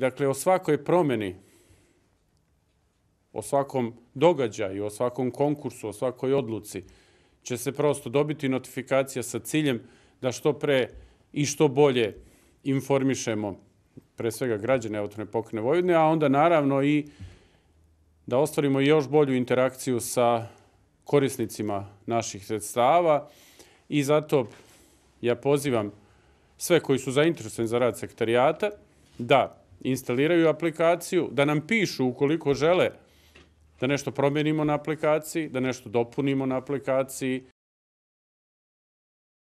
Dakle, o svakoj promjeni, o svakom događaju, o svakom konkursu, o svakoj odluci će se prosto dobiti notifikacija sa ciljem da što pre i što bolje informišemo pre svega građane autorne vojne, Vojvodine, a onda naravno i da ostvarimo još bolju interakciju sa korisnicima naših sredstava i zato ja pozivam sve koji su zainteresovani za rad sektarijata da instaliraju aplikaciju, da nam pišu ukoliko žele da nešto promijenimo na aplikaciji, da nešto dopunimo na aplikaciji,